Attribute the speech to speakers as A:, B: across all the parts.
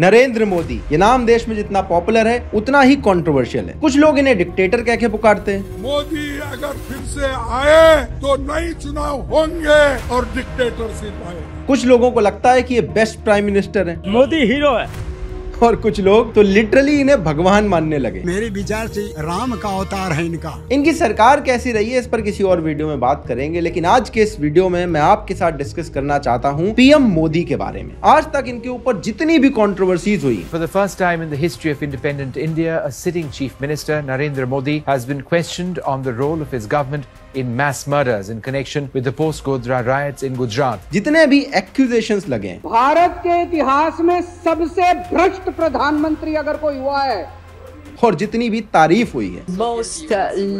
A: नरेंद्र मोदी ये नाम देश में जितना पॉपुलर है उतना ही कंट्रोवर्शियल है कुछ लोग इन्हें डिक्टेटर कह के पुकारते हैं
B: मोदी अगर फिर से आए तो नई चुनाव होंगे और डिक्टेटरशिप आए
A: कुछ लोगों को लगता है कि ये बेस्ट प्राइम मिनिस्टर है मोदी हीरो है और कुछ लोग तो लिटरली इन्हें भगवान मानने लगे मेरे विचार से राम का अवतार है इनका इनकी सरकार कैसी रही है इस पर किसी और वीडियो में बात करेंगे लेकिन आज के इस वीडियो में मैं आपके साथ डिस्कस करना चाहता हूँ पीएम मोदी के बारे में आज तक इनके ऊपर जितनी भी कॉन्ट्रोवर्सीज हुई for the first time in the history of independent India sitting chief minister Narendra Modi question on the role of his government in mass murders in connection with the post Godhra riots in Gujarat जितने भी accusation लगे
B: भारत के इतिहास में सबसे
A: भ्रष्ट प्रधानमंत्री अगर कोई हुआ है और जितनी भी तारीफ हुई है most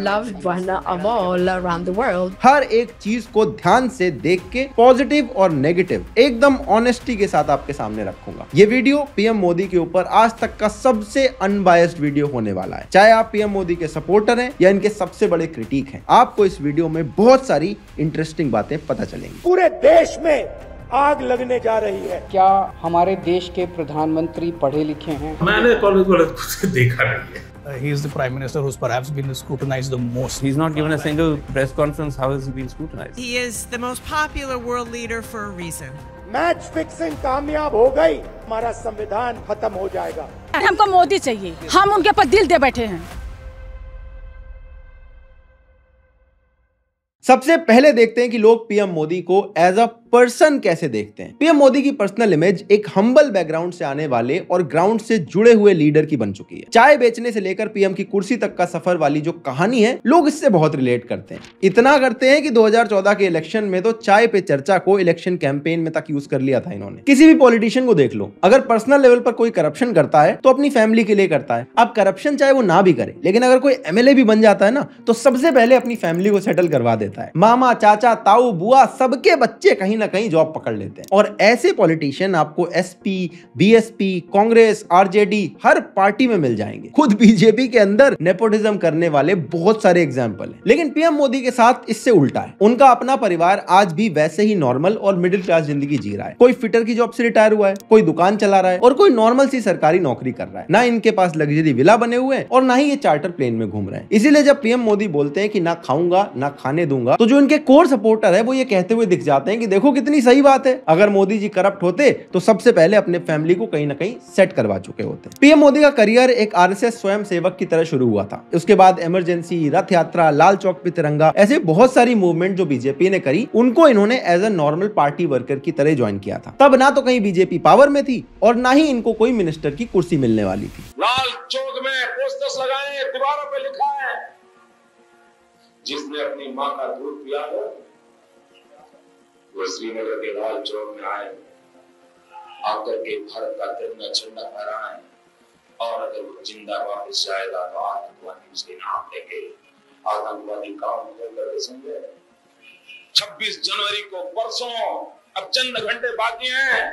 A: loved one of all around the world. हर एक चीज को ध्यान से देख के पॉजिटिव और नेगेटिव एकदम ऑनेस्टी के साथ आपके सामने रखूंगा ये वीडियो पीएम मोदी के ऊपर आज तक का सबसे अनबायस्ड वीडियो होने वाला है चाहे आप पीएम मोदी के सपोर्टर हैं या इनके सबसे बड़े क्रिटिक हैं आपको इस वीडियो में बहुत सारी इंटरेस्टिंग बातें पता चलेंगी
B: पूरे देश में आग लगने जा रही है क्या हमारे देश के प्रधानमंत्री पढ़े लिखे हैं मैंने कॉलेज वाले देखा नहीं है Uh, he is the prime minister who's perhaps been scrutinized the most. He's not given a single press conference. How has he been scrutinized?
A: He is the most popular world leader for a reason.
B: Match fixing कामयाब हो गई हमारा संविधान खत्म हो जाएगा
A: हमको मोदी चाहिए
B: हम उनके पर दिल दे बैठे हैं
A: सबसे पहले देखते हैं कि लोग पीएम मोदी को एज अ पर्सन कैसे देखते हैं पीएम मोदी की पर्सनल इमेज एक हम्बल बैकग्राउंड से आने वाले और ग्राउंड से जुड़े हुए लीडर की बन चुकी है चाय बेचने से लेकर पीएम की कुर्सी तक का सफर वाली जो कहानी है लोग इससे बहुत रिलेट करते हैं इतना करते हैं कि 2014 के इलेक्शन में तो चाय पे चर्चा को इलेक्शन कैंपेन में तक यूज कर लिया था इन्होंने किसी भी पॉलिटिशियन को देख लो अगर पर्सनल लेवल पर कोई करप्शन करता है तो अपनी फैमिली के लिए करता है अब करप्शन चाहे वो ना भी करे लेकिन अगर कोई एमएलए भी बन जाता है ना तो सबसे पहले अपनी फैमिली को सेटल करवा देता है मामा चाचा ताऊ बुआ सबके बच्चे कहीं कहीं ना कहीं जॉब पकड़ लेते हैं और ऐसे पॉलिटिशियन आपको एसपी बीएसपी कांग्रेस आरजेडी हर पार्टी में मिल जाएंगे खुद बीजेपी के अंदर नेपोटिज्म करने वाले बहुत सारे एग्जाम्पल है लेकिन पीएम मोदी के साथ इससे उल्टा है उनका अपना परिवार आज भी वैसे ही नॉर्मल और मिडिल क्लास जिंदगी जी रहा है कोई फिटर की जॉब से रिटायर हुआ है कोई दुकान चला रहा है और कोई नॉर्मल सी सरकारी नौकरी कर रहा है ना इनके पास लग्जरी विला बने हुए हैं और ना ही ये चार्टर प्लेन में घूम रहे हैं इसीलिए जब पीएम मोदी बोलते हैं कि ना खाऊंगा ना खाने दूंगा तो जो इनके कोर सपोर्टर है वो ये कहते हुए दिख जाते हैं कि देखो देखो कितनी सही बात है अगर मोदी जी करप्ट होते तो सबसे पहले अपने फैमिली को कहीं ना कहीं सेट करवा चुके होते पीएम मोदी का करियर एक आरएसएस स्वयं सेवक की तरह शुरू हुआ था उसके बाद इमरजेंसी रथ यात्रा लाल चौक पे तिरंगा ऐसे बहुत सारी मूवमेंट जो बीजेपी ने करी उनको इन्होंने as a normal party worker की तरह ज्वाइन किया था तब ना तो कहीं बीजेपी पावर में थी और ना ही इनको कोई मिनिस्टर की कुर्सी मिलने वाली थी
B: लाल चौक में पोस्टर्स लगाए दीवारों पे लिखा है जिसने अपनी माँ का दूध पिया हो वो श्रीनगर के लाल चौक में आए आकर के भारत का तिरंगा झंडा फहराए और अगर वो जिंदा वापस जाएगा तो आतंकवादी उसके नाम लेके आतंकवादी काम कर समझे छब्बीस जनवरी को परसों अब चंद घंटे बाकी हैं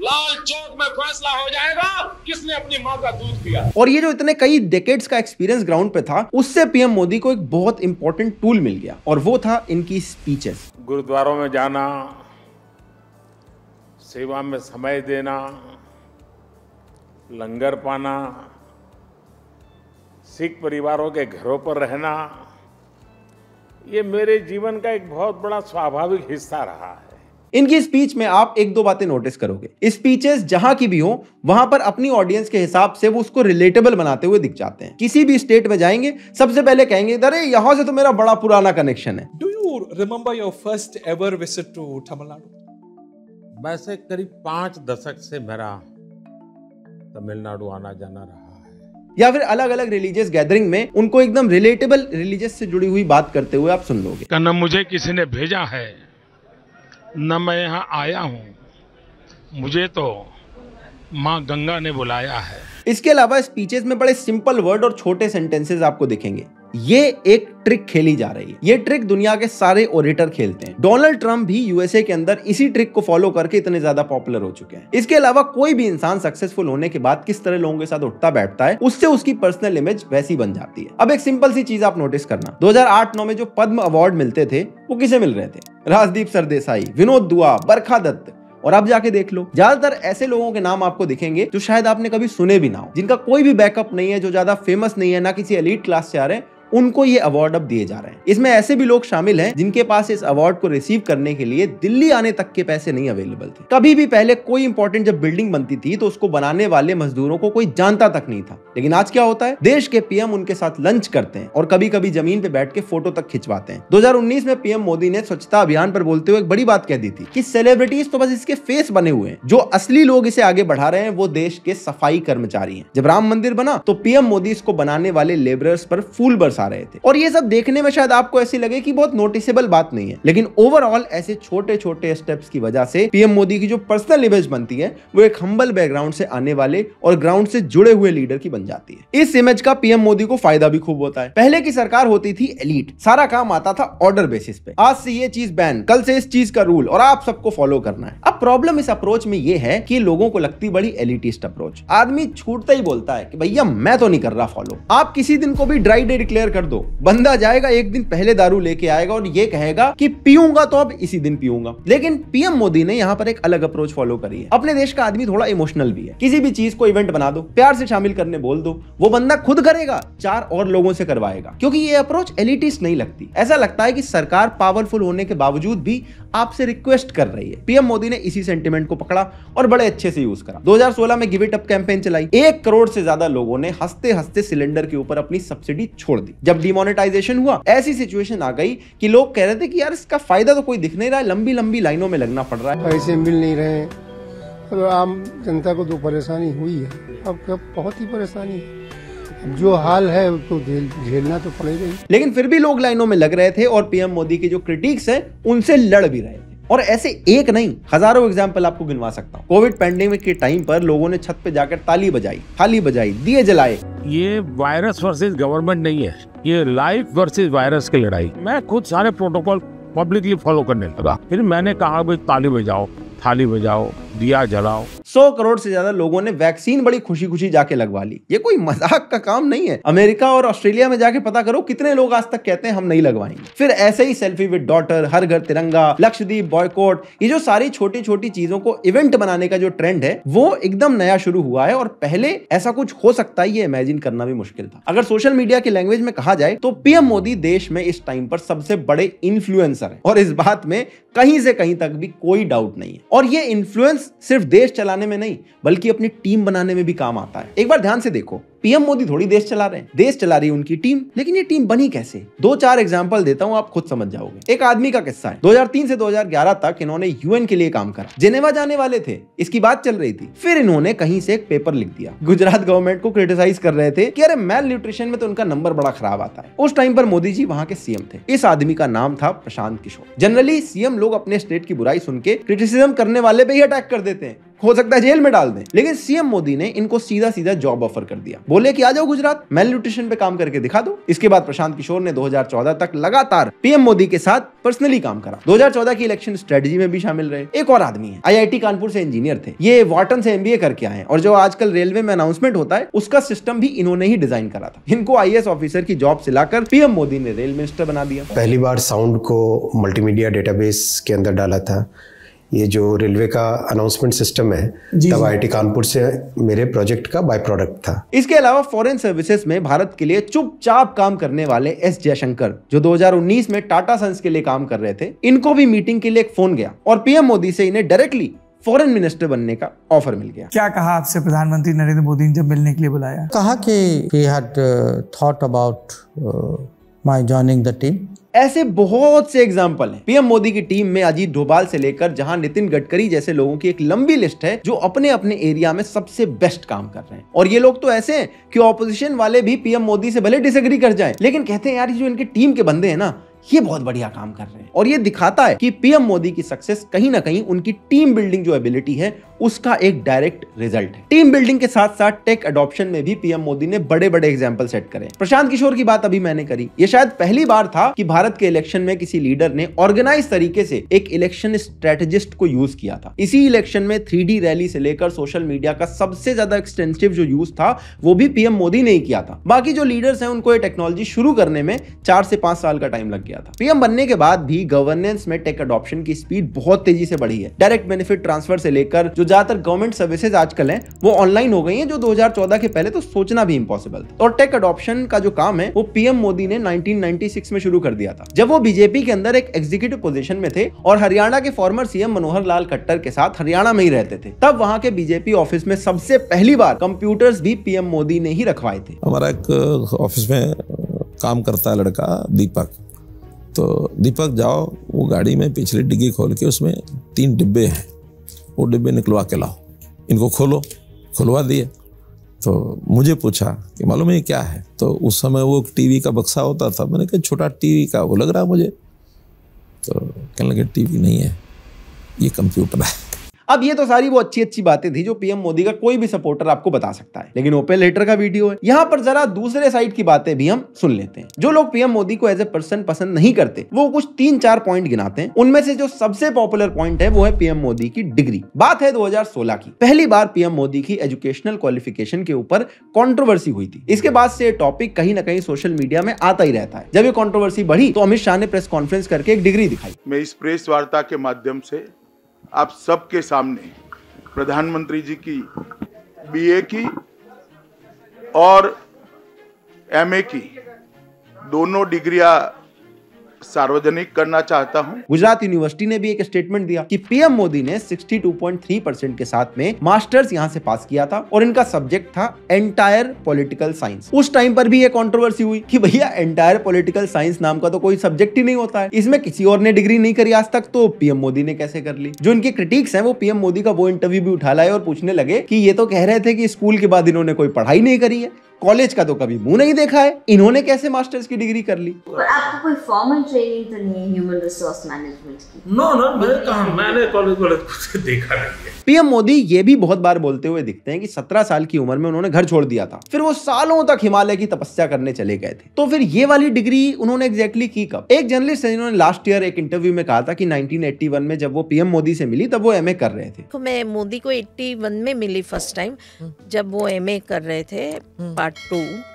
B: लाल चौक में फैसला हो जाएगा किसने अपनी माँ का दूध पिया
A: और ये जो इतने कई डेकेड्स का एक्सपीरियंस ग्राउंड पे था उससे पीएम मोदी को एक बहुत इंपॉर्टेंट टूल मिल गया और वो था इनकी स्पीचेस
B: गुरुद्वारों में जाना सेवा में समय देना लंगर पाना सिख परिवारों के घरों पर रहना ये मेरे जीवन का एक बहुत बड़ा स्वाभाविक हिस्सा रहा
A: है इनकी स्पीच में आप एक दो बातें नोटिस करोगे स्पीचेस जहां की भी हो वहां पर अपनी ऑडियंस के हिसाब से वो उसको रिलेटेबल बनाते हुए दिख जाते हैं किसी भी स्टेट में जाएंगे सबसे पहले कहेंगे अरे यहां से तो मेरा बड़ा पुराना कनेक्शन है
B: you your first ever visit to
A: Tamil Nadu
B: वैसे करीब पांच दशक से मेरा
A: तमिलनाडु आना जाना रहा या फिर अलग अलग रिलीजियस गैदरिंग में उनको एकदम रिलेटेबल रिलीजियस से जुड़ी हुई बात करते हुए आप सुन लोगे
B: न मुझे किसी ने भेजा है न मैं यहाँ आया हूँ मुझे तो माँ गंगा ने
A: बुलाया है इसके अलावा स्पीचेस में बड़े सिंपल वर्ड और छोटे सेंटेंसेस आपको दिखेंगे ये एक ट्रिक खेली जा रही है ये ट्रिक दुनिया के सारे ओरिटर खेलते हैं डोनाल्ड ट्रंप भी यूएसए के अंदर इसी ट्रिक को फॉलो करके इतने ज्यादा पॉपुलर हो चुके हैं इसके अलावा कोई भी इंसान सक्सेसफुल होने के बाद किस तरह लोगों के साथ उठता बैठता है उससे उसकी पर्सनल इमेज वैसी बन जाती है अब एक सिंपल सी चीज आप नोटिस करना दो हजार में जो पद्म अवार्ड मिलते थे वो किसे मिल रहे थे राजदीप सरदेसाई विनोद दुआ बरखा दत्त और आप जाके देख लो ज्यादातर ऐसे लोगों के नाम आपको दिखेंगे जो शायद आपने कभी सुने भी ना हो जिनका कोई भी बैकअप नहीं है जो ज्यादा फेमस नहीं है ना किसी एलिट क्लास से आ रहे हैं उनको ये अवार्ड अब दिए जा रहे हैं इसमें ऐसे भी लोग शामिल हैं जिनके पास इस अवार्ड को रिसीव करने के लिए दिल्ली आने तक के पैसे नहीं अवेलेबल थे कभी भी पहले कोई इंपॉर्टेंट जब बिल्डिंग बनती थी तो उसको बनाने वाले मजदूरों को कोई जानता तक नहीं था लेकिन आज क्या होता है देश के पीएम उनके साथ लंच करते हैं और कभी कभी जमीन पे बैठ के फोटो तक खिंचवाते हैं दो में पीएम मोदी ने स्वच्छता अभियान पर बोलते हुए एक बड़ी बात कह दी थी की सेलिब्रिटीज तो बस इसके फेस बने हुए हैं जो असली लोग इसे आगे बढ़ा रहे हैं वो देश के सफाई कर्मचारी हैं जब राम मंदिर बना तो पीएम मोदी इसको बनाने वाले लेबरर्स पर फूल बरसा खा रहे थे और ये सब देखने में शायद आपको ऐसी लगे की बहुत नोटिसेबल बात नहीं है लेकिन ओवरऑल ऐसे छोटे छोटे स्टेप्स की वजह से पीएम मोदी की जो पर्सनल इमेज बनती है वो एक हम्बल बैकग्राउंड से आने वाले और ग्राउंड से जुड़े हुए लीडर की बन जाती है इस इमेज का पीएम मोदी को फायदा भी खूब होता है पहले की सरकार होती थी एलिट सारा काम आता था ऑर्डर बेसिस पे आज से ये चीज बैन कल से इस चीज का रूल और आप सबको फॉलो करना है अब प्रॉब्लम इस अप्रोच में ये है कि लोगों को लगती बड़ी एलिटिस्ट अप्रोच आदमी छूटता ही बोलता है कि भैया मैं तो नहीं कर रहा फॉलो आप किसी दिन को भी ड्राई डे डिक्लेयर कर दो बंदा जाएगा एक दिन पहले दारू लेके आएगा और ये कहेगा कि पीऊंगा तो अब इसी दिन पीऊंगा लेकिन पीएम मोदी ने यहाँ पर एक अलग अप्रोच फॉलो करी है अपने देश का आदमी थोड़ा इमोशनल भी है किसी भी चीज को इवेंट बना दो प्यार से शामिल करने बोल दो वो बंदा खुद करेगा चार और लोगों से करवाएगा क्योंकि ये अप्रोच एलिटिस्ट नहीं लगती ऐसा लगता है कि सरकार पावरफुल होने के बावजूद भी आपसे रिक्वेस्ट कर रही है पीएम मोदी ने इसी सेंटिमेंट को पकड़ा और बड़े अच्छे से यूज करा 2016 में गिव इट अप कैंपेन चलाई एक करोड़ से ज्यादा लोगों ने हंसते हंसते सिलेंडर के ऊपर अपनी सब्सिडी छोड़ दी थी जब डिमोनेटाइजेशन हुआ ऐसी सिचुएशन आ गई कि लोग कह रहे थे कि यार इसका फायदा तो कोई दिख नहीं रहा है लंबी लंबी लाइनों में लगना पड़ रहा है पैसे मिल नहीं रहे हैं
B: तो आम जनता को तो परेशानी हुई
A: है अब कब बहुत ही परेशानी है जो हाल है उसको तो झेलना तो पड़ेगा लेकिन फिर भी लोग लाइनों में लग रहे थे और पीएम मोदी के जो क्रिटिक्स है उनसे लड़ भी रहे थे और ऐसे एक नहीं हजारों एग्जाम्पल आपको गिनवा सकता हूँ कोविड पैंडेमिक के टाइम पर लोगों ने छत पे जाकर ताली बजाई थाली बजाई दिए जलाए
B: ये वायरस वर्सेज गवर्नमेंट नहीं है ये लाइफ वर्सेज वायरस की लड़ाई मैं खुद सारे प्रोटोकॉल पब्लिकली फॉलो करने लगा फिर मैंने
A: कहा भाई ताली बजाओ थाली बजाओ दिया जलाओ सौ करोड़ से ज्यादा लोगों ने वैक्सीन बड़ी खुशी खुशी जाके लगवा ली ये कोई मजाक का काम नहीं है अमेरिका और ऑस्ट्रेलिया में जाके पता करो कितने लोग आज तक कहते हैं हम नहीं लगवाएंगे फिर ऐसे ही सेल्फी विद डॉटर हर घर तिरंगा लक्षदीप बॉयकॉट ये जो सारी छोटी छोटी चीजों को इवेंट बनाने का जो ट्रेंड है वो एकदम नया शुरू हुआ है और पहले ऐसा कुछ हो सकता है ये इमेजिन करना भी मुश्किल था अगर सोशल मीडिया के लैंग्वेज में कहा जाए तो पीएम मोदी देश में इस टाइम पर सबसे बड़े इन्फ्लुएंसर है और इस बात में कहीं से कहीं तक भी कोई डाउट नहीं है और ये इन्फ्लुएंस सिर्फ देश चलाने में नहीं बल्कि अपनी टीम बनाने में भी काम आता है एक बार ध्यान से देखो पीएम मोदी थोड़ी देश चला रहे हैं देश चला रही है उनकी टीम लेकिन ये टीम बनी कैसे दो चार एग्जाम्पल देता हूँ आप खुद समझ जाओगे एक आदमी का किस्सा है 2003 से 2011 तक इन्होंने यूएन के लिए काम करा जेनेवा जाने वाले थे इसकी बात चल रही थी फिर इन्होंने कहीं से एक पेपर लिख दिया गुजरात गवर्नमेंट को क्रिटिसाइज कर रहे थे कि अरे मेल न्यूट्रिशन में तो उनका नंबर बड़ा खराब आता है उस टाइम पर मोदी जी वहाँ के सीएम थे इस आदमी का नाम था प्रशांत किशोर जनरली सीएम लोग अपने स्टेट की बुराई सुन के क्रिटिसिज्म करने वाले पे ही अटैक कर देते हैं हो सकता है जेल में डाल दें लेकिन सीएम मोदी ने इनको सीधा सीधा जॉब ऑफर कर दिया बोले कि आ जाओ गुजरात मेल न्यूट्रिशन पे काम करके दिखा दो इसके बाद प्रशांत किशोर ने 2014 तक लगातार पीएम मोदी के साथ पर्सनली काम करा 2014 की इलेक्शन स्ट्रेटेजी में भी शामिल रहे एक और आदमी है आईआईटी कानपुर से इंजीनियर थे ये वार्टन से एमबीए करके आए और जो आजकल रेलवे में अनाउंसमेंट होता है उसका सिस्टम भी इन्होंने ही डिजाइन करा था इनको आई ऑफिसर की जॉब से लाकर पीएम मोदी ने रेल मिनिस्टर बना दिया पहली बार साउंड को मल्टीमीडिया डेटाबेस के अंदर डाला था ये जो रेलवे का अनाउंसमेंट सिस्टम है तब आईटी कानपुर से मेरे प्रोजेक्ट का बाय प्रोडक्ट था इसके अलावा फॉरेन सर्विसेज में भारत के लिए चुपचाप काम करने वाले एस जयशंकर जो 2019 में टाटा सन्स के लिए काम कर रहे थे इनको भी मीटिंग के लिए एक फोन गया और पीएम मोदी से इन्हें डायरेक्टली फॉरेन मिनिस्टर बनने का ऑफर मिल गया क्या
B: कहा आपसे प्रधानमंत्री
A: नरेंद्र मोदी ने जब मिलने के लिए बुलाया
B: कहा कि he had thought about
A: my joining the team ऐसे बहुत से एग्जाम्पल हैं पीएम मोदी की टीम में अजीत डोभाल से लेकर जहां नितिन गडकरी जैसे लोगों की एक लंबी लिस्ट है जो अपने अपने एरिया में सबसे बेस्ट काम कर रहे हैं और ये लोग तो ऐसे हैं कि ऑपोजिशन वाले भी पीएम मोदी से भले डिसएग्री कर जाए लेकिन कहते हैं यार जो इनके टीम के बंदे हैं ना ये बहुत बढ़िया काम कर रहे हैं और ये दिखाता है कि पीएम मोदी की सक्सेस कहीं ना कहीं उनकी टीम बिल्डिंग जो एबिलिटी है उसका एक डायरेक्ट रिजल्ट है टीम बिल्डिंग के साथ साथ टेक अडॉप्शन में भी पीएम मोदी ने बड़े बड़े एग्जाम्पल सेट करे प्रशांत किशोर की बात अभी मैंने करी ये शायद पहली बार था कि भारत के इलेक्शन में किसी लीडर ने ऑर्गेनाइज तरीके से एक इलेक्शन स्ट्रेटेजिस्ट को यूज किया था इसी इलेक्शन में थ्री रैली से लेकर सोशल मीडिया का सबसे ज्यादा एक्सटेंसिव जो यूज था वो भी पीएम मोदी ने ही किया था बाकी जो लीडर्स हैं उनको ये टेक्नोलॉजी शुरू करने में चार से पांच साल का टाइम लग गया था पीएम बनने के बाद भी गवर्नेंस में टेक अडॉप्शन की स्पीड बहुत तेजी से बढ़ी है डायरेक्ट बेनिफिट ट्रांसफर से लेकर जो ज़्यादातर गवर्नमेंट सर्विसेज आजकल हैं वो ऑनलाइन हो गई हैं जो 2014 के पहले तो सोचना भी इम्पॉसिबल था और टेक अडॉप्शन का जो काम है वो पीएम मोदी ने 1996 में शुरू कर दिया था जब वो बीजेपी के अंदर एक एग्जीक्यूटिव पोजिशन में थे और हरियाणा के फॉर्मर सीएम मनोहर लाल खट्टर के साथ हरियाणा में ही रहते थे तब वहाँ के बीजेपी ऑफिस में सबसे पहली बार कंप्यूटर्स भी पीएम मोदी ने ही रखवाए थे
B: हमारा एक ऑफिस में काम करता है लड़का दीपक तो दीपक जाओ वो गाड़ी में पिछली डिग्गी खोल के उसमें तीन डिब्बे हैं वो डिब्बे निकलवा के लाओ इनको खोलो खुलवा दिए तो मुझे पूछा कि मालूम है क्या है तो उस समय वो टीवी का बक्सा होता था मैंने कहा छोटा टीवी का वो लग रहा मुझे तो कहने लगे टीवी नहीं है ये
A: कंप्यूटर है अब ये तो सारी वो अच्छी अच्छी बातें थी जो पीएम मोदी का कोई भी सपोर्टर आपको बता सकता है लेकिन ओपन लेटर का वीडियो है यहाँ पर जरा दूसरे साइड की बातें भी हम सुन लेते हैं जो लोग पीएम मोदी को एज ए पर्सन पसंद नहीं करते वो कुछ तीन चार पॉइंट गिनाते हैं उनमें से जो सबसे पॉपुलर पॉइंट है वो है पीएम मोदी की डिग्री बात है दो की पहली बार पीएम मोदी की एजुकेशनल क्वालिफिकेशन के ऊपर कॉन्ट्रोवर्सी हुई थी इसके बाद से टॉपिक कहीं ना कहीं सोशल मीडिया में आता ही रहता है जब ये कॉन्ट्रोवर्सी बढ़ी तो अमित शाह ने प्रेस कॉन्फ्रेंस करके एक डिग्री दिखाई
B: मैं इस प्रेस वार्ता के माध्यम से आप सबके सामने प्रधानमंत्री जी की बीए की और एमए की दोनों डिग्रियां सार्वजनिक करना चाहता हूं।
A: गुजरात यूनिवर्सिटी ने भी एक स्टेटमेंट दिया कि पीएम मोदी ने 62.3 परसेंट के साथ में मास्टर्स यहां से पास किया था और इनका सब्जेक्ट था एंटायर पॉलिटिकल साइंस उस टाइम पर भी ये कॉन्ट्रोवर्सी हुई कि भैया एंटायर पॉलिटिकल साइंस नाम का तो कोई सब्जेक्ट ही नहीं होता है इसमें किसी और ने डिग्री नहीं करी आज तक तो पीएम मोदी ने कैसे कर ली जो इनकी क्रिटिक्स है वो पीएम मोदी का वो इंटरव्यू भी उठा लाए और पूछने लगे की ये तो कह रहे थे कि स्कूल के बाद इन्होंने कोई पढ़ाई नहीं करी है कॉलेज का तो कभी मुंह नहीं देखा है इन्होंने कैसे मास्टर्स की डिग्री कर ली पर आपको कोई फॉर्मल ट्रेनिंग तो नहीं है ह्यूमन रिसोर्स मैनेजमेंट की
B: नो नो मैंने कहा मैंने कॉलेज कॉलेज देखा नहीं
A: है पीएम मोदी ये भी बहुत बार बोलते हुए दिखते हैं कि 17 साल की उम्र में उन्होंने घर छोड़ दिया था फिर वो सालों तक हिमालय की तपस्या करने चले गए थे तो फिर ये वाली डिग्री उन्होंने एग्जैक्टली की कब एक जर्नलिस्ट है जिन्होंने लास्ट ईयर एक इंटरव्यू में कहा था कि 1981 में जब वो पीएम मोदी से मिली तब वो एमए कर रहे
B: थे मैं मोदी को 81 में मिली फर्स्ट टाइम जब वो एमए कर रहे थे पार्ट हम्म। 读。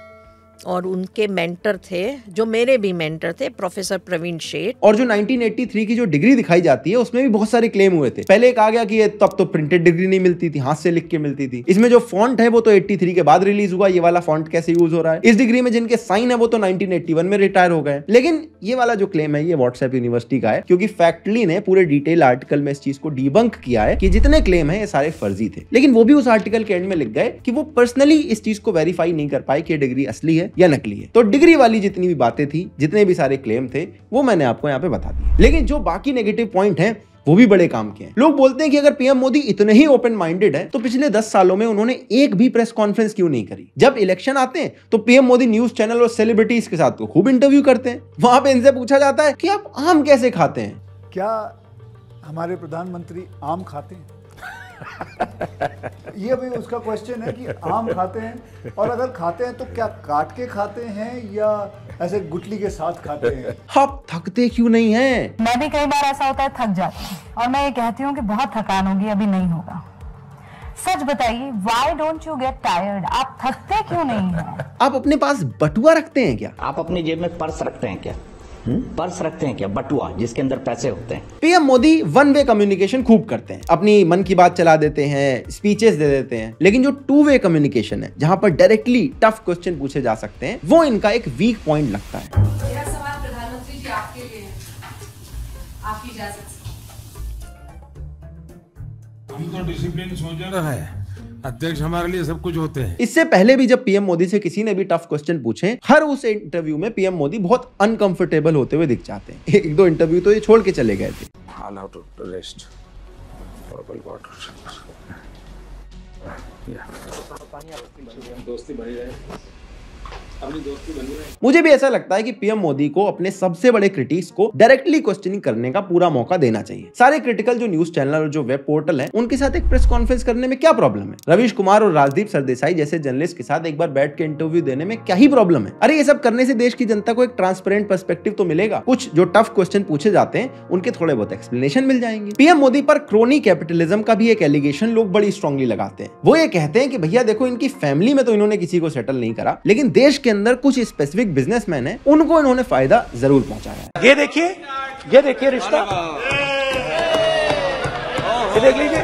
B: और उनके मेंटर थे जो मेरे
A: भी मेंटर थे प्रोफेसर प्रवीण शेठ और जो 1983 की जो डिग्री दिखाई जाती है उसमें भी बहुत सारे क्लेम हुए थे पहले एक आ गया कि ये तब तो प्रिंटेड डिग्री नहीं मिलती थी हाथ से लिख के मिलती थी इसमें जो फॉन्ट है वो तो 83 के बाद रिलीज हुआ ये वाला फॉन्ट कैसे यूज हो रहा है इस डिग्री में जिनके साइन है वो तो नाइनटीन में रिटायर हो गए लेकिन ये वाला जो क्लेम है ये व्हाट्सएप यूनिवर्सिटी का है क्योंकि फैक्टली ने पूरे डिटेल आर्टिकल में इस चीज को डीबंक किया है कि जितने क्लेम है ये सारे फर्जी थे लेकिन वो भी उस आर्टिकल के एंड में लिख गए कि वो पर्सनली इस चीज को वेरीफाई नहीं कर पाए कि डिग्री असली है या नकली है तो डिग्री वाली जितनी भी बातें थी जितने भी सारे क्लेम थे वो मैंने आपको यहाँ पे बता दिया लेकिन जो बाकी नेगेटिव पॉइंट है वो भी बड़े काम के हैं लोग बोलते हैं कि अगर पीएम मोदी इतने ही ओपन माइंडेड हैं, तो पिछले दस सालों में उन्होंने एक भी प्रेस कॉन्फ्रेंस क्यों नहीं करी जब इलेक्शन आते हैं तो पीएम मोदी न्यूज चैनल और सेलिब्रिटीज के साथ तो खूब इंटरव्यू करते हैं वहां पे इनसे पूछा जाता है कि आप आम कैसे खाते हैं क्या हमारे प्रधानमंत्री आम खाते हैं ये भी उसका क्वेश्चन है कि आम खाते हैं और अगर खाते हैं तो क्या काट के खाते हैं या ऐसे गुटली के साथ खाते हैं आप थकते क्यों नहीं हैं? मैं भी कई बार ऐसा होता है थक जाती हूँ और मैं ये कहती हूँ कि बहुत थकान होगी अभी नहीं होगा सच बताइए why don't you get tired आप थकते क्यों नहीं हैं? आप अपने पास बटुआ रखते हैं क्या आप अपनी जेब में पर्स रखते हैं क्या हम्म? पर्स रखते हैं क्या बटुआ जिसके अंदर पैसे होते हैं पीएम तो मोदी वन वे कम्युनिकेशन खूब करते हैं अपनी मन की बात चला देते हैं स्पीचेस दे देते हैं लेकिन जो टू वे कम्युनिकेशन है जहां पर डायरेक्टली टफ क्वेश्चन पूछे जा सकते हैं वो इनका एक वीक पॉइंट लगता है
B: आपकी इजाजत है अध्यक्ष हमारे लिए सब कुछ होते हैं
A: इससे पहले भी जब पीएम मोदी से किसी ने भी टफ क्वेश्चन पूछे हर उस इंटरव्यू में पीएम मोदी बहुत अनकंफर्टेबल होते हुए दिख जाते हैं एक दो इंटरव्यू तो ये छोड़ के चले गए थे मुझे भी ऐसा लगता है कि पीएम मोदी को अपने सबसे बड़े क्रिटिक्स को डायरेक्टली क्वेश्चनिंग करने का पूरा मौका देना चाहिए सारे क्रिटिकल जो न्यूज चैनल और जो वेब पोर्टल है उनके साथ एक प्रेस कॉन्फ्रेंस करने में क्या प्रॉब्लम है रवीश कुमार और राजदीप सरदेसाई जैसे जर्नलिस्ट के साथ एक बार बैठ के इंटरव्यू देने में क्या ही प्रॉब्लम है अरे ये सब करने से देश की जनता को एक ट्रांसपेरेंट परस्पेक्टिव तो मिलेगा कुछ जो टफ क्वेश्चन पूछे जाते हैं उनके थोड़े बहुत एक्सप्लेनेशन मिल जाएंगे पीएम मोदी पर क्रोनी कैपिटलिज्म का भी एक एलिगेशन लोग बड़ी स्ट्रांगली लगाते हैं वो ये कहते हैं कि भैया देखो इनकी फैमिली में तो इन्होंने किसी को सेटल नहीं करा लेकिन देश के इसके अंदर कुछ स्पेसिफिक बिजनेसमैन है उनको इन्होंने फायदा जरूर पहुंचाया है ये देखिए ये देखिए रिश्ता देख लीजिए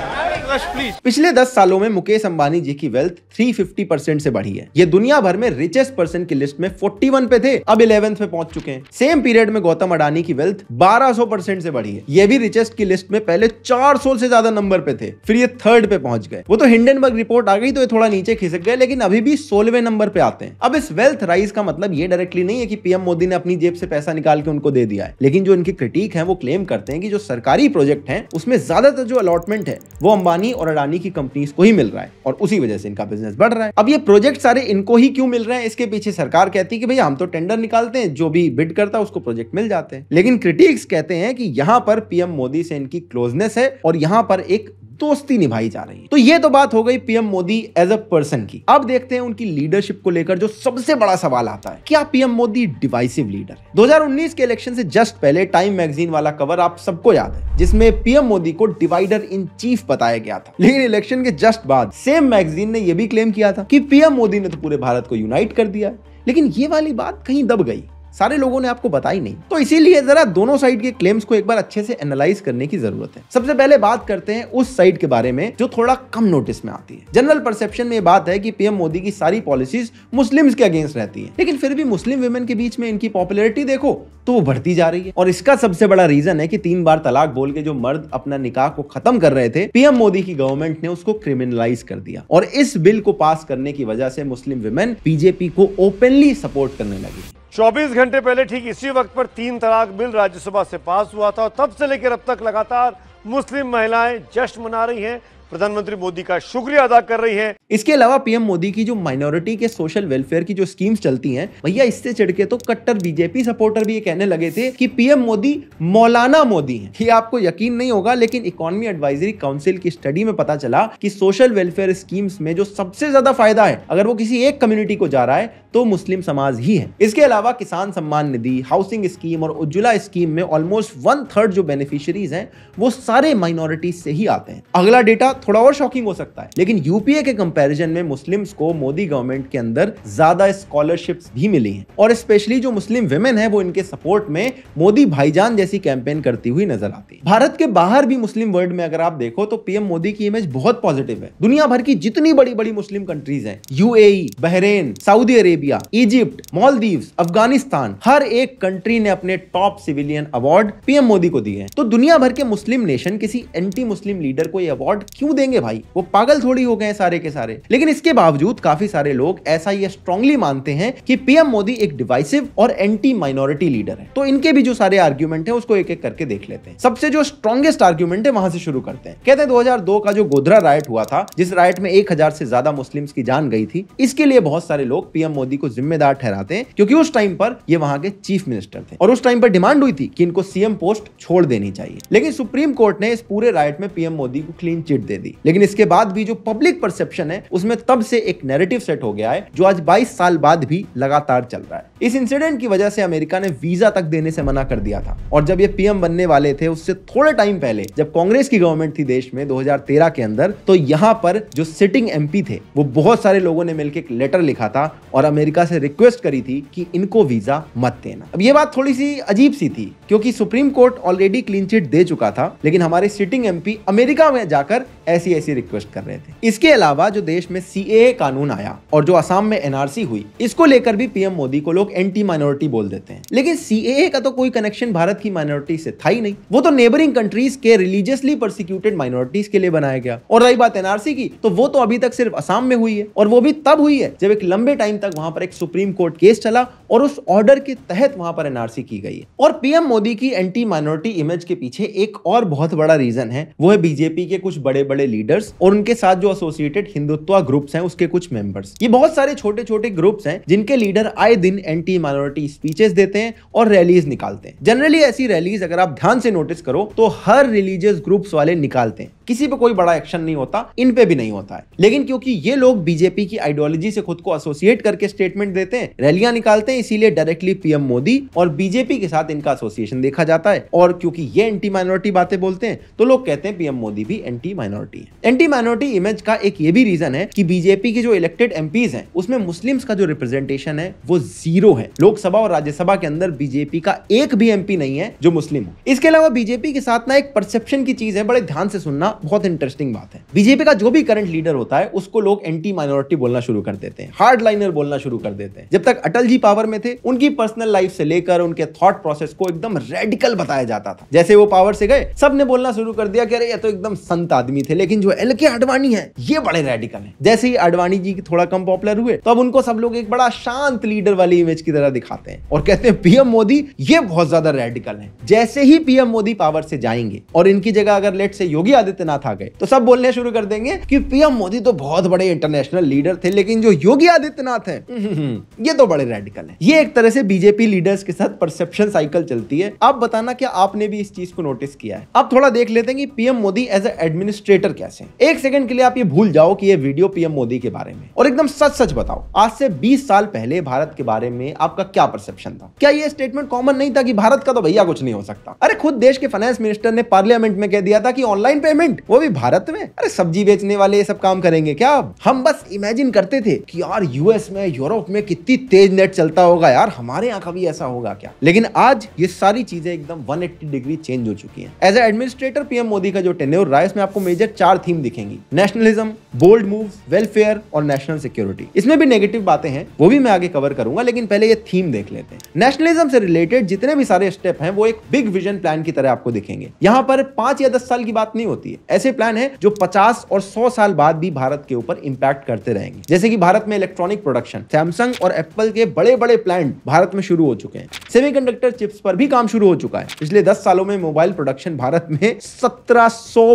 A: पिछले दस सालों में मुकेश अंबानी जी की वेल्थ 350 परसेंट ऐसी बढ़ी है ये दुनिया भर में रिचेस्ट पर्सन की लिस्ट में 41 पे थे अब इलेवेंथ पे पहुंच चुके हैं सेम पीरियड में गौतम अडानी की वेल्थ 1200 परसेंट ऐसी बढ़ी है ये भी रिचेस्ट की लिस्ट में पहले 400 से ज्यादा नंबर पे थे फिर ये थर्ड पे पहुंच गए वो तो हिंडनबर्ग रिपोर्ट आ गई तो ये थोड़ा नीचे खिसक गए लेकिन अभी भी सोलवे नंबर पे आते हैं अब इस वेल्थ राइज का मतलब ये डायरेक्टली नहीं है की पीएम मोदी ने अपनी जेब से पैसा निकाल के उनको दे दिया है लेकिन जो इनकी क्रिटिक है वो क्लेम करते हैं की जो सरकारी प्रोजेक्ट है उसमें ज्यादातर जो अलॉटमेंट है वो अंबानी अंबानी और अडानी की कंपनीज को ही मिल रहा है और उसी वजह से इनका बिजनेस बढ़ रहा है अब ये प्रोजेक्ट सारे इनको ही क्यों मिल रहे हैं इसके पीछे सरकार कहती है कि भैया हम तो टेंडर निकालते हैं जो भी बिड करता है उसको प्रोजेक्ट मिल जाते हैं लेकिन क्रिटिक्स कहते हैं कि यहाँ पर पीएम मोदी से इनकी क्लोजनेस है और यहाँ पर एक दोस्ती निभाई जा रही है तो ये तो बात हो गई PM Modi as a person की अब देखते हैं उनकी लीडरशिप को लेकर जो सबसे बड़ा सवाल आता है क्या पीएम मोदी डिवाइसिव लीडर दो हजार के इलेक्शन से जस्ट पहले टाइम मैगजीन वाला कवर आप सबको याद है जिसमें पीएम मोदी को डिवाइडर इन चीफ बताया गया था लेकिन इलेक्शन के जस्ट बाद सेम मैगजीन ने यह भी क्लेम किया था कि पीएम मोदी ने तो पूरे भारत को यूनाइट कर दिया लेकिन ये वाली बात कहीं दब गई सारे लोगों ने आपको बताई नहीं तो इसीलिए जरा दोनों साइड के क्लेम्स को एक बार अच्छे से एनालाइज करने की जरूरत है सबसे पहले बात करते हैं उस साइड के बारे में जो थोड़ा कम नोटिस में आती है जनरल परसेप्शन में बात है कि पीएम मोदी की सारी पॉलिसीज मुस्लिम के अगेंस्ट रहती है लेकिन फिर भी मुस्लिम वुमेन के बीच में इनकी पॉपुलरिटी देखो तो वो बढ़ती जा रही है और इसका सबसे बड़ा रीजन है कि तीन बार तलाक बोल के जो मर्द अपना निकाह को खत्म कर रहे थे पीएम मोदी की गवर्नमेंट ने उसको क्रिमिनलाइज कर दिया और इस बिल को पास करने की वजह से मुस्लिम वुमेन बीजेपी को ओपनली सपोर्ट करने लगी 24 घंटे पहले ठीक
B: इसी वक्त पर तीन तलाक बिल राज्यसभा से पास हुआ था और तब से लेकर अब तक लगातार मुस्लिम महिलाएं जश्न मना रही हैं प्रधानमंत्री मोदी का शुक्रिया अदा कर रही है
A: इसके अलावा पीएम मोदी की जो माइनॉरिटी के सोशल वेलफेयर की जो स्कीम्स चलती हैं भैया इससे चिड़के तो कट्टर बीजेपी सपोर्टर भी ये कहने लगे थे कि पीएम मोदी मौलाना मोदी हैं ये आपको यकीन नहीं होगा लेकिन इकोनॉमी एडवाइजरी काउंसिल की स्टडी में पता चला की सोशल वेलफेयर स्कीम्स में जो सबसे ज्यादा फायदा है अगर वो किसी एक कम्युनिटी को जा रहा है तो मुस्लिम समाज ही है इसके अलावा किसान सम्मान निधि हाउसिंग स्कीम और उज्ज्वला स्कीम में ऑलमोस्ट वन थर्ड जो बेनिफिशरीज हैं वो सारे माइनॉरिटीज से ही आते हैं अगला डेटा थोड़ा और शॉकिंग हो सकता है लेकिन यूपीए के कंपैरिजन में मुस्लिम्स को मोदी गवर्नमेंट के अंदर ज्यादा स्कॉलरशिप्स भी मिली हैं और स्पेशली जो मुस्लिम वेमेन है वो इनके सपोर्ट में मोदी भाईजान जैसी कैंपेन करती हुई नजर आती है भारत के बाहर भी मुस्लिम वर्ल्ड में अगर आप देखो तो पीएम मोदी की इमेज बहुत पॉजिटिव है दुनिया भर की जितनी बड़ी बड़ी मुस्लिम कंट्रीज है UAE Bahrain Saudi Arabia Egypt Maldives Afghanistan हर एक कंट्री ने अपने top civilian award PM Modi को दिए हैं तो दुनिया भर के मुस्लिम नेशन किसी एंटी मुस्लिम लीडर को ये अवार्ड क्यों क्यों देंगे भाई वो पागल थोड़ी हो गए सारे के सारे लेकिन इसके बावजूद काफी सारे लोग ऐसा ये स्ट्रांगली मानते हैं कि पीएम मोदी एक डिवाइसिव और एंटी माइनॉरिटी लीडर है तो इनके भी जो सारे आर्ग्यूमेंट है उसको एक एक करके देख लेते हैं सबसे जो स्ट्रॉन्गेस्ट आर्ग्यूमेंट है वहां से शुरू करते हैं कहते हैं दो का जो गोधरा राइट हुआ था जिस राइट में एक से ज्यादा मुस्लिम की जान गई थी इसके लिए बहुत सारे लोग पीएम मोदी को जिम्मेदार ठहराते हैं क्योंकि उस टाइम पर ये वहां के चीफ मिनिस्टर थे और उस टाइम पर डिमांड हुई थी कि इनको सीएम पोस्ट छोड़ देनी चाहिए लेकिन सुप्रीम कोर्ट ने इस पूरे राइट में पीएम मोदी को क्लीन चिट दे दे दी लेकिन इसके बाद भी जो पब्लिक परसेप्शन है उसमें तब से एक नैरेटिव सेट हो गया है जो आज 22 साल बाद भी लगातार चल रहा है इस इंसिडेंट की वजह से अमेरिका ने वीजा तक देने से मना कर दिया था और जब ये पीएम बनने वाले थे उससे थोड़े टाइम पहले जब कांग्रेस की गवर्नमेंट थी देश में 2013 के अंदर तो यहाँ पर जो सिटिंग एमपी थे वो बहुत सारे लोगों ने मिलकर एक लेटर लिखा था और अमेरिका से रिक्वेस्ट करी थी कि इनको वीजा मत देना अब ये बात थोड़ी सी अजीब सी थी क्योंकि Supreme Court already clean chit दे चुका था लेकिन हमारे सिटिंग एमपी अमेरिका में जाकर ऐसी ऐसी रिक्वेस्ट कर रहे थे इसके अलावा जो देश में सी कानून आया और जो असम में एनआरसी हुई इसको लेकर भी पीएम मोदी को लोग एंटी माइनॉरिटी बोल देते हैं लेकिन सी का तो कोई कनेक्शन भारत की माइनॉरिटी से था ही नहीं वो तो नेबरिंग कंट्रीज के रिलीजियसली प्रोसिक्यूटेड माइनॉरिटीज के लिए बनाया गया और रही बात एनआरसी की तो वो तो अभी तक सिर्फ असम में हुई है और वो भी तब हुई है जब एक लंबे टाइम तक वहां पर एक सुप्रीम कोर्ट केस चला और उस ऑर्डर के तहत वहां पर एनआरसी की गई है और पीएम मोदी की एंटी माइनॉरिटी इमेज के पीछे एक और बहुत बड़ा रीजन है वो है बीजेपी के कुछ बड़े बड़े बड़े लीडर्स और उनके साथ जो एसोसिएटेड हिंदुत्व ग्रुप्स हैं उसके कुछ मेंबर्स ये बहुत सारे छोटे छोटे ग्रुप्स हैं जिनके लीडर आए दिन एंटी माइनॉरिटी स्पीचेस देते हैं और रैलीज निकालते हैं जनरली ऐसी रैलीज अगर आप ध्यान से नोटिस करो तो हर रिलीजियस ग्रुप्स वाले निकालते हैं किसी पे कोई बड़ा एक्शन नहीं होता इन पे भी नहीं होता है लेकिन क्योंकि ये लोग बीजेपी की आइडियोलॉजी से खुद को एसोसिएट करके स्टेटमेंट देते हैं रैलियां निकालते हैं इसीलिए डायरेक्टली पीएम मोदी और बीजेपी के साथ इनका एसोसिएशन देखा जाता है और क्योंकि ये एंटी माइनॉरिटी बातें बोलते हैं तो लोग कहते हैं पीएम मोदी भी एंटी माइनॉरिटी है एंटी माइनॉरिटी इमेज का एक ये भी रीजन है कि बीजेपी के जो इलेक्टेड एमपीज है उसमें मुस्लिम्स का जो रिप्रेजेंटेशन है वो जीरो है लोकसभा और राज्यसभा के अंदर बीजेपी का एक भी एमपी नहीं है जो मुस्लिम हो इसके अलावा बीजेपी के साथ ना एक परसेप्शन की चीज है बड़े ध्यान से सुनना बहुत इंटरेस्टिंग बात है बीजेपी का जो भी करंट लीडर होता है उसको लोग एंटी माइनॉरिटी बोलना शुरू कर देते हैं हार्ड लाइनर बोलना शुरू कर देते हैं जब तक अटल जी पावर में थे उनकी पर्सनल लाइफ से लेकर उनके थॉट प्रोसेस को एकदम रेडिकल बताया जाता था जैसे वो पावर से गए सब ने बोलना शुरू कर दिया कि अरे ये तो एकदम संत आदमी थे लेकिन जो एल के अडवाणी है ये बड़े रेडिकल है जैसे ही अडवाणी जी थोड़ा कम पॉपुलर हुए तो अब उनको सब लोग एक बड़ा शांत लीडर वाली इमेज की तरह दिखाते हैं और कहते हैं पीएम मोदी ये बहुत ज्यादा रेडिकल है जैसे ही पीएम मोदी पावर से जाएंगे और इनकी जगह अगर लेट से योगी आदित्य आदित्यनाथ आ गए तो सब बोलने शुरू कर देंगे कि पीएम मोदी तो बहुत बड़े इंटरनेशनल लीडर थे लेकिन जो योगी आदित्यनाथ है हम्म, हम्म, हम्म। ये तो बड़े रेडिकल है ये एक तरह से बीजेपी लीडर्स के साथ परसेप्शन साइकिल चलती है आप बताना क्या आपने भी इस चीज को नोटिस किया है अब थोड़ा देख लेते हैं कि पीएम मोदी एज एडमिनिस्ट्रेटर कैसे एक सेकंड के लिए आप ये भूल जाओ कि ये वीडियो पीएम मोदी के बारे में और एकदम सच सच बताओ आज से 20 साल पहले भारत के बारे में आपका क्या परसेप्शन था क्या ये स्टेटमेंट कॉमन नहीं था कि भारत का तो भैया कुछ नहीं हो सकता अरे खुद देश के फाइनेंस मिनिस्टर ने पार्लियामेंट में कह दिया था कि ऑनलाइन पेमेंट रेस्टोरेंट वो भी भारत में अरे सब्जी बेचने वाले ये सब काम करेंगे क्या हम बस इमेजिन करते थे कि यार यूएस में यूरोप में कितनी तेज नेट चलता होगा यार हमारे यहाँ कभी ऐसा होगा क्या लेकिन आज ये सारी चीजें एकदम 180 डिग्री चेंज हो चुकी है एज एडमिनिस्ट्रेटर पीएम मोदी का जो टेन्योर रहा है इसमें आपको मेजर चार थीम दिखेंगी नेशनलिज्म बोल्ड मूव वेलफेयर और नेशनल सिक्योरिटी इसमें भी नेगेटिव बातें हैं वो भी मैं आगे कवर करूंगा लेकिन पहले ये थीम देख लेते हैं नेशनलिज्म से रिलेटेड जितने भी सारे स्टेप हैं वो एक बिग विजन प्लान की तरह आपको दिखेंगे यहाँ पर पांच या दस साल की बात नहीं होती है ऐसे प्लान है जो पचास और सौ साल बाद भी भारत के ऊपर इम्पैक्ट करते रहेंगे जैसे की भारत में इलेक्ट्रॉनिक प्रोडक्शन सैमसंग और एप्पल के बड़े बड़े प्लान भारत में शुरू हो चुके हैं कंडक्टर चिप्स पर भी काम शुरू हो चुका है पिछले दस सालों में मोबाइल प्रोडक्शन भारत में सत्रह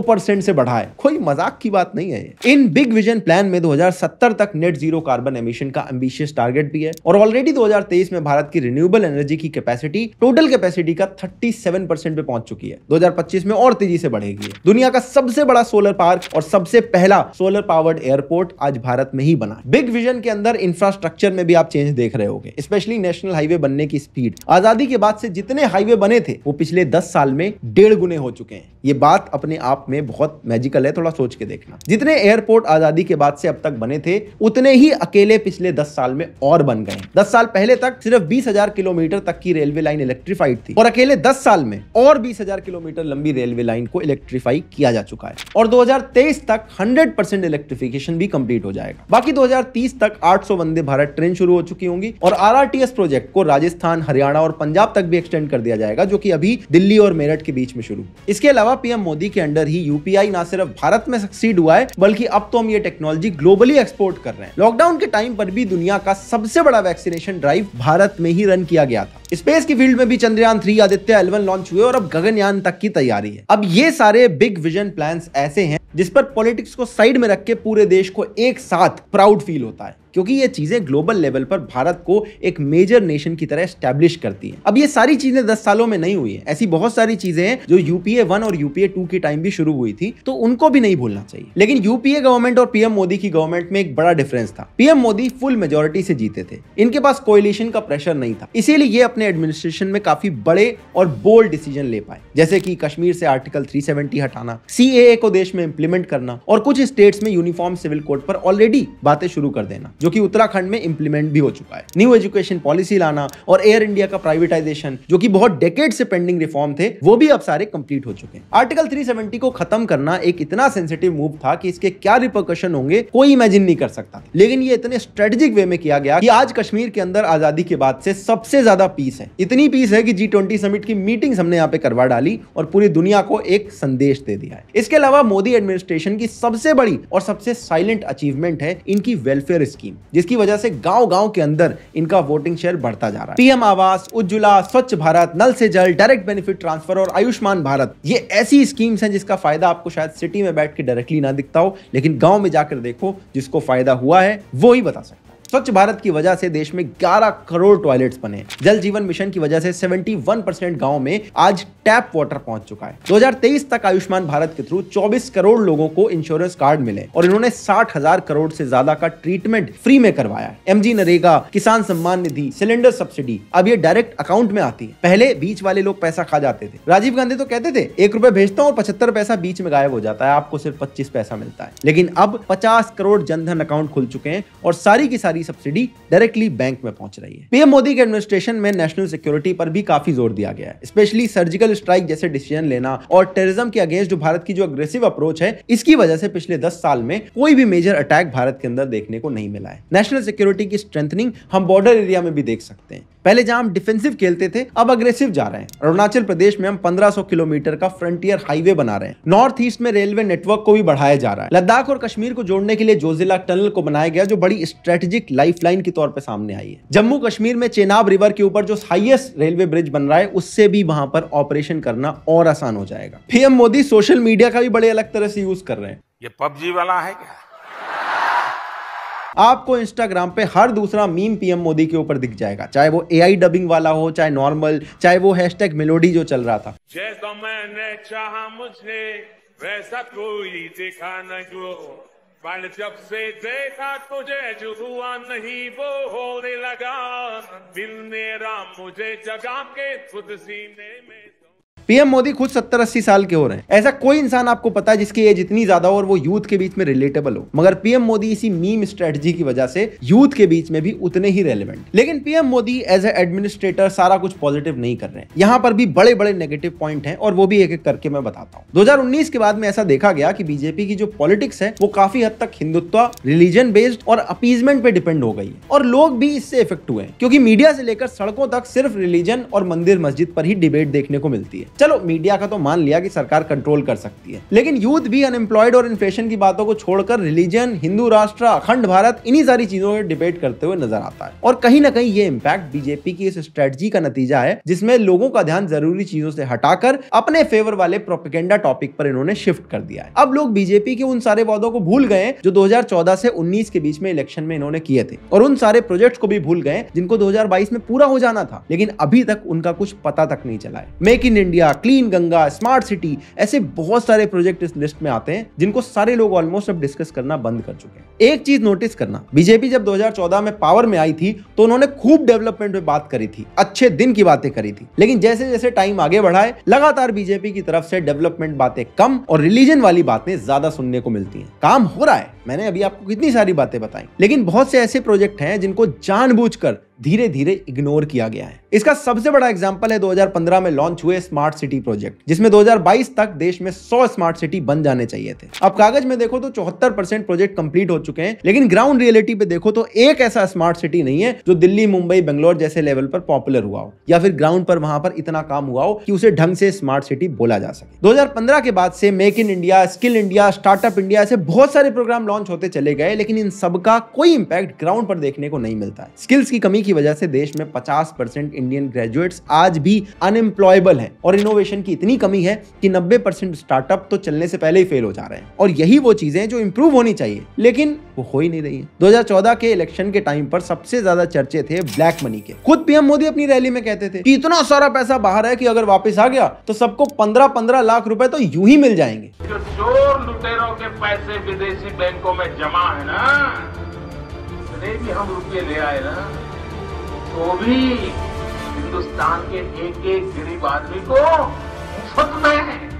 A: परसेंट से बढ़ा है कोई मजाक की बात नहीं है इन बिग विजन प्लान में 2070 तक नेट जीरो कार्बन एमिशन का एम्बिशियस टारगेट भी है और ऑलरेडी 2023 में भारत की रिन्यूएबल एनर्जी की कैपेसिटी टोटल कैपेसिटी का 37 परसेंट पे पहुंच चुकी है 2025 में और तेजी से बढ़ेगी दुनिया का सब सबसे बड़ा सोलर पार्क और सबसे पहला सोलर पावर्ड एयरपोर्ट आज भारत में ही बना बिग विजन के अंदर इंफ्रास्ट्रक्चर में भी आप चेंज देख रहे होंगे स्पेशली नेशनल हाईवे बनने की स्पीड आजादी के बाद से जितने हाईवे बने थे वो पिछले दस साल में डेढ़ गुने हो चुके हैं ये बात अपने आप में बहुत मैजिकल है थोड़ा सोच के देखना जितने एयरपोर्ट आजादी के बाद से अब तक बने थे उतने ही अकेले पिछले दस साल में और बन गए दस साल पहले तक सिर्फ बीस हजार किलोमीटर तक की रेलवे लाइन इलेक्ट्रीफाइड थी और अकेले दस साल में और बीस हजार किलोमीटर लंबी रेलवे लाइन को इलेक्ट्रीफाई किया जा जा चुका है और 2023 तक 100 परसेंट इलेक्ट्रिफिकेशन भी कंप्लीट हो जाएगा बाकी 2030 तक 800 वंदे भारत ट्रेन शुरू हो चुकी होंगी और आरआरटीएस प्रोजेक्ट को राजस्थान हरियाणा और पंजाब तक भी एक्सटेंड कर दिया जाएगा जो की अभी दिल्ली और मेरठ के बीच में शुरू इसके अलावा पीएम मोदी के अंडर ही यूपीआई ना सिर्फ भारत में सक्सीड हुआ है बल्कि अब तो हम ये टेक्नोलॉजी ग्लोबली एक्सपोर्ट कर रहे हैं लॉकडाउन के टाइम पर भी दुनिया का सबसे बड़ा वैक्सीनेशन ड्राइव भारत में ही रन किया गया था स्पेस की फील्ड में भी Chandrayaan three Aditya L one launch हुए और अब गगनयान तक की तैयारी है अब ये सारे बिग विजन प्लान्स ऐसे हैं जिस पर पॉलिटिक्स को साइड में रख के पूरे देश को एक साथ प्राउड फील होता है क्योंकि ये चीज़ें ग्लोबल लेवल पर भारत को एक मेजर नेशन की तरह स्टैब्लिश करती है अब ये सारी चीज़ें दस सालों में नहीं हुई है ऐसी बहुत सारी चीज़ें हैं जो यूपीए वन और यूपीए टू के टाइम भी शुरू हुई थी तो उनको भी नहीं भूलना चाहिए लेकिन यूपीए गवर्नमेंट और पीएम मोदी की गवर्नमेंट में एक बड़ा डिफरेंस था पीएम मोदी फुल मेजोरिटी से जीते थे इनके पास कोयलेशन का प्रेशर नहीं था इसीलिए ये अपने एडमिनिस्ट्रेशन में काफी बड़े और बोल्ड डिसीजन ले पाए जैसे की कश्मीर से आर्टिकल थ्री हटाना सीएए को देश में इंप्लीमेंट करना और कुछ स्टेट्स में यूनिफॉर्म सिविल कोड पर ऑलरेडी बातें शुरू कर देना जो कि उत्तराखंड में इंप्लीमेंट भी हो चुका है न्यू एजुकेशन पॉलिसी लाना और एयर इंडिया का प्राइवेटाइजेशन जो कि बहुत डेकेड से पेंडिंग रिफॉर्म थे वो भी अब सारे कंप्लीट हो चुके हैं आर्टिकल 370 को खत्म करना एक इतना सेंसिटिव मूव था कि इसके क्या रिपोर्कशन होंगे कोई इमेजिन नहीं कर सकता लेकिन ये इतने स्ट्रेटेजिक वे में किया गया कि आज कश्मीर के अंदर आजादी के बाद से सबसे ज्यादा पीस है इतनी पीस है कि जी ट्वेंटी समिट की मीटिंग हमने यहाँ पे करवा डाली और पूरी दुनिया को एक संदेश दे दिया है इसके अलावा मोदी एडमिनिस्ट्रेशन की सबसे बड़ी और सबसे साइलेंट अचीवमेंट है इनकी वेलफेयर स्कीम की जिसकी वजह से गांव गांव के अंदर इनका वोटिंग शेयर बढ़ता जा रहा है पीएम आवास उज्ज्वला स्वच्छ भारत नल से जल डायरेक्ट बेनिफिट ट्रांसफर और आयुष्मान भारत ये ऐसी स्कीम्स हैं जिसका फायदा आपको शायद सिटी में बैठ के डायरेक्टली ना दिखता हो लेकिन गाँव में जाकर देखो जिसको फायदा हुआ है वो ही बता सकते स्वच्छ भारत की वजह से देश में 11 करोड़ टॉयलेट्स बने जल जीवन मिशन की वजह से 71 परसेंट गाँव में आज टैप वाटर पहुंच चुका है 2023 तक आयुष्मान भारत के थ्रू 24 करोड़ लोगों को इंश्योरेंस कार्ड मिले और इन्होंने साठ हजार करोड़ से ज्यादा का ट्रीटमेंट फ्री में करवाया एम जी नरेगा किसान सम्मान निधि सिलेंडर सब्सिडी अब ये डायरेक्ट अकाउंट में आती है पहले बीच वाले लोग पैसा खा जाते थे राजीव गांधी तो कहते थे एक रुपए भेजता हूँ और पचहत्तर पैसा बीच में गायब हो जाता है आपको सिर्फ पच्चीस पैसा मिलता है लेकिन अब पचास करोड़ जनधन अकाउंट खुल चुके हैं और सारी की सारी सारी सब्सिडी डायरेक्टली बैंक में पहुंच रही है पीएम मोदी के एडमिनिस्ट्रेशन में नेशनल सिक्योरिटी पर भी काफी जोर दिया गया है स्पेशली सर्जिकल स्ट्राइक जैसे डिसीजन लेना और टेररिज्म के अगेंस्ट जो भारत की जो अग्रेसिव अप्रोच है इसकी वजह से पिछले दस साल में कोई भी मेजर अटैक भारत के अंदर देखने को नहीं मिला है नेशनल सिक्योरिटी की स्ट्रेंथनिंग हम बॉर्डर एरिया में भी देख सकते हैं पहले जहां हम डिफेंसिव खेलते थे अब अग्रेसिव जा रहे हैं अरुणाचल प्रदेश में हम 1500 किलोमीटर का फ्रंटियर हाईवे बना रहे हैं नॉर्थ ईस्ट में रेलवे नेटवर्क को भी बढ़ाया जा रहा है लद्दाख और कश्मीर को जोड़ने के लिए जोजिला टनल को बनाया गया जो बड़ी स्ट्रेटेजिक लाइन के तौर पर सामने आई है जम्मू कश्मीर में चेनाब रिवर के ऊपर जो हाइएस्ट रेलवे ब्रिज बन रहा है उससे भी वहां पर ऑपरेशन करना और आसान हो जाएगा पीएम मोदी सोशल मीडिया का भी बड़े अलग तरह से यूज कर रहे हैं
B: ये पबजी वाला है क्या
A: आपको इंस्टाग्राम पे हर दूसरा मीम पीएम मोदी के ऊपर दिख जाएगा चाहे वो एआई डबिंग वाला हो चाहे नॉर्मल चाहे वो हैशटैग मेलोडी जो चल रहा था
B: जैसा मैंने चाहा मुझे वैसा कोई दिखा नहीं जब से देखा तुझे जो हुआ नहीं वो होने लगा दिल मेरा
A: मुझे जगा के खुद सीने में पीएम मोदी खुद सत्तर अस्सी साल के हो रहे हैं ऐसा कोई इंसान आपको पता है जिसकी एज इतनी ज्यादा हो और वो यूथ के बीच में रिलेटेबल हो मगर पीएम मोदी इसी मीम स्ट्रेटजी की वजह से यूथ के बीच में भी उतने ही रेलिवेंट लेकिन PM Modi as a administrator सारा कुछ पॉजिटिव नहीं कर रहे हैं यहाँ पर भी बड़े बड़े नेगेटिव पॉइंट है और वो भी एक एक करके मैं बताता हूँ दो के बाद में ऐसा देखा गया कि बीजेपी की जो पॉलिटिक्स है वो काफी हद तक हिंदुत्व रिलीजन बेस्ड और अपीजमेंट पे डिपेंड हो गई है और लोग भी इससे इफेक्ट हुए हैं क्योंकि मीडिया से लेकर सड़कों तक सिर्फ रिलीजन और मंदिर मस्जिद पर ही डिबेट देखने को मिलती है चलो मीडिया का तो मान लिया कि सरकार कंट्रोल कर सकती है लेकिन यूथ भी अनएम्प्लॉयड और इन्फ्लेशन की बातों को छोड़कर रिलीजन हिंदू राष्ट्र अखंड भारत इन्हीं सारी चीजों पर डिबेट करते हुए नजर आता है और कहीं ना कहीं ये इम्पैक्ट बीजेपी की इस स्ट्रेटजी का नतीजा है जिसमें लोगों का ध्यान जरूरी चीजों से हटाकर अपने फेवर वाले प्रोपिकेंडा टॉपिक पर इन्होंने शिफ्ट कर दिया है अब लोग बीजेपी के उन सारे वादों को भूल गए जो चौदह से उन्नीस के बीच में इलेक्शन में इन्होंने किए थे और उन सारे प्रोजेक्ट को भी भूल गए जिनको दो में पूरा हो जाना था लेकिन अभी तक उनका कुछ पता तक नहीं चला है make in India Ganga clean Ganga smart city ऐसे बहुत सारे प्रोजेक्ट इस लिस्ट में आते हैं जिनको सारे लोग ऑलमोस्ट अब डिस्कस करना बंद कर चुके हैं एक चीज नोटिस करना बीजेपी जब 2014 में पावर में आई थी तो उन्होंने खूब डेवलपमेंट में बात करी थी अच्छे दिन की बातें करी थी लेकिन जैसे जैसे टाइम आगे बढ़ाए लगातार बीजेपी की तरफ से डेवलपमेंट बातें कम और रिलीजन वाली बातें ज्यादा सुनने को मिलती है काम हो रहा है मैंने अभी आपको कितनी सारी बातें बताई लेकिन बहुत से ऐसे प्रोजेक्ट हैं जिनको जानबूझकर धीरे धीरे इग्नोर किया गया है इसका सबसे बड़ा एग्जाम्पल है 2015 में लॉन्च हुए स्मार्ट सिटी प्रोजेक्ट जिसमें 2022 तक देश में 100 स्मार्ट सिटी बन जाने चाहिए थे अब कागज में देखो तो चौहत्तर परसेंट प्रोजेक्ट कंप्लीट हो चुके हैं लेकिन ग्राउंड रियलिटी पे देखो तो एक ऐसा स्मार्ट सिटी नहीं है जो दिल्ली मुंबई बेंगलोर जैसे लेवल पर पॉपुलर हुआ हो या फिर ग्राउंड पर वहां पर इतना काम हुआ हो कि उसे ढंग से स्मार्ट सिटी बोला जा सके दो के बाद से make in India skill India startup India ऐसे बहुत सारे प्रोग्राम लॉन्च होते चले गए लेकिन इन सबका कोई इंपैक्ट ग्राउंड पर देखने को नहीं मिलता है स्किल्स की कमी की वजह से देश में 50 परसेंट इंडियन ग्रेजुएट्स आज भी अनएम्प्लॉयबल हैं और इनोवेशन की इतनी कमी है कि 90 परसेंट स्टार्टअप तो चलने से पहले ही फेल हो जा रहे हैं और यही वो चीजें जो इम्प्रूव होनी चाहिए लेकिन वो हो ही नहीं रही है दो के इलेक्शन के टाइम पर सबसे ज्यादा चर्चे थे ब्लैक मनी के खुद पीएम मोदी अपनी रैली में कहते थे कि इतना सारा पैसा बाहर है कि अगर वापस आ गया तो सबको पंद्रह पंद्रह लाख रुपए तो यूं ही मिल जाएंगे
B: चोर लुटेरों के पैसे विदेशी बैंकों में जमा है ना भी हम रुपये ले आए ना तो भी हिंदुस्तान के एक एक गरीब आदमी को मुफ्त में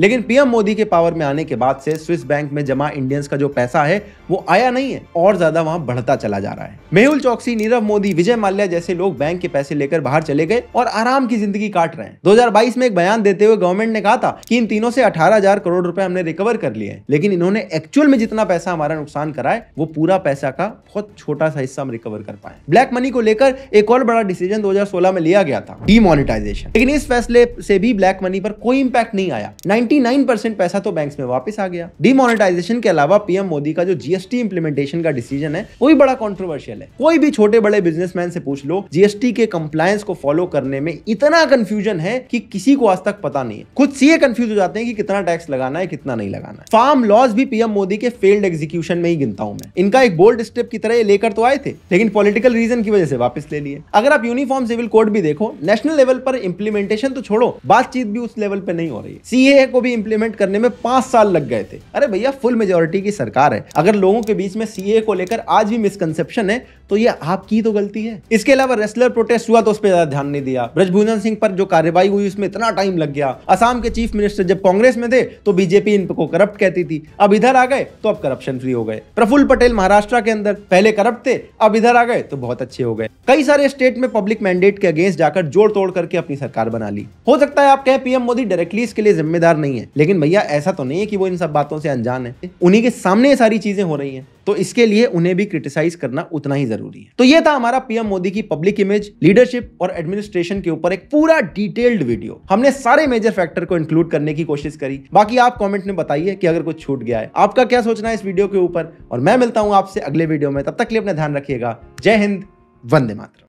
A: लेकिन पीएम मोदी के पावर में आने के बाद से स्विस बैंक में जमा इंडियंस का जो पैसा है वो आया नहीं है और ज्यादा वहाँ बढ़ता चला जा रहा है मेहुल चौकसी नीरव मोदी विजय माल्या जैसे लोग बैंक के पैसे लेकर बाहर चले गए और आराम की जिंदगी काट रहे हैं 2022 में एक बयान देते हुए गवर्नमेंट ने कहा था की इन तीनों से अठारह करोड़ रूपए हमने रिकवर कर लिए हैं लेकिन इन्होंने एक्चुअल में जितना पैसा हमारा नुकसान करा है वो पूरा पैसा का बहुत छोटा सा हिस्सा हम रिकवर कर पाए ब्लैक मनी को लेकर एक और बड़ा डिसीजन दो में लिया गया था डिमोनिटाइजेशन लेकिन इस फैसले से भी ब्लैक मनी पर कोई इंपैक्ट नहीं आया 99% पैसा तो बैंक्स में वापस आ गया डिमोनेटाइजेशन के अलावा पीएम मोदी का जो जीएसटी इंप्लीमेंटेशन का डिसीजन है वो भी बड़ा कॉन्ट्रोवर्शियल है कोई भी छोटे बड़े बिजनेसमैन से पूछ लो जीएसटी के कंप्लायंस को फॉलो करने में इतना कंफ्यूजन है कि किसी को आज तक पता नहीं है खुद सीए कंफ्यूज हो जाते हैं कि कितना टैक्स लगाना है कितना नहीं लगाना है फार्म लॉज भी पीएम मोदी के फेल्ड एग्जीक्यूशन में ही गिनता हूं मैं इनका एक बोल्ड स्टेप की तरह लेकर तो आए थे लेकिन पॉलिटिकल रीजन की वजह से वापस ले लिए अगर आप यूनिफॉर्म सिविल कोड भी देखो नेशनल लेवल पर इंप्लीमेंटेशन तो छोड़ो बात बातचीत भी उस लेवल पे नहीं हो रही है सीए को भी इम्प्लीमेंट करने में पांच साल लग गए थे अरे भैया फुल मेजोरिटी की सरकार है अगर लोगों के बीच में सीए को लेकर आज भी मिसकनसेप्शन है तो ये आपकी तो गलती है इसके अलावा रेस्लर प्रोटेस्ट हुआ तो उस पर ज्यादा ध्यान नहीं दिया ब्रजभूषण सिंह पर जो कार्यवाही हुई उसमें इतना टाइम लग गया असम के चीफ मिनिस्टर जब कांग्रेस में थे तो बीजेपी इनको करप्ट कहती थी अब इधर आ गए तो अब करप्शन फ्री हो गए प्रफुल्ल पटेल महाराष्ट्र के अंदर पहले करप्ट थे अब इधर आ गए तो बहुत अच्छे हो गए कई सारे स्टेट में पब्लिक मैंडेट के अगेंस्ट जाकर जोड़ तोड़ करके अपनी सरकार बना ली हो सकता है आप कहें पीएम मोदी डायरेक्टली इसके लिए जिम्मेदार नहीं है लेकिन भैया ऐसा तो नहीं है कि वो इन सब बातों से अनजान है उन्हीं के सामने ये सारी चीजें हो रही हैं तो इसके लिए उन्हें भी क्रिटिसाइज करना उतना ही जरूरी है तो ये था हमारा पीएम मोदी की पब्लिक इमेज लीडरशिप और एडमिनिस्ट्रेशन के ऊपर एक पूरा डिटेल्ड वीडियो हमने सारे मेजर फैक्टर को इंक्लूड करने की कोशिश करी बाकी आप कमेंट में बताइए कि अगर कुछ छूट गया है आपका क्या सोचना है इस वीडियो के ऊपर और मैं मिलता हूं आपसे अगले वीडियो में तब तक लिए अपना ध्यान रखिएगा जय हिंद वंदे मातरम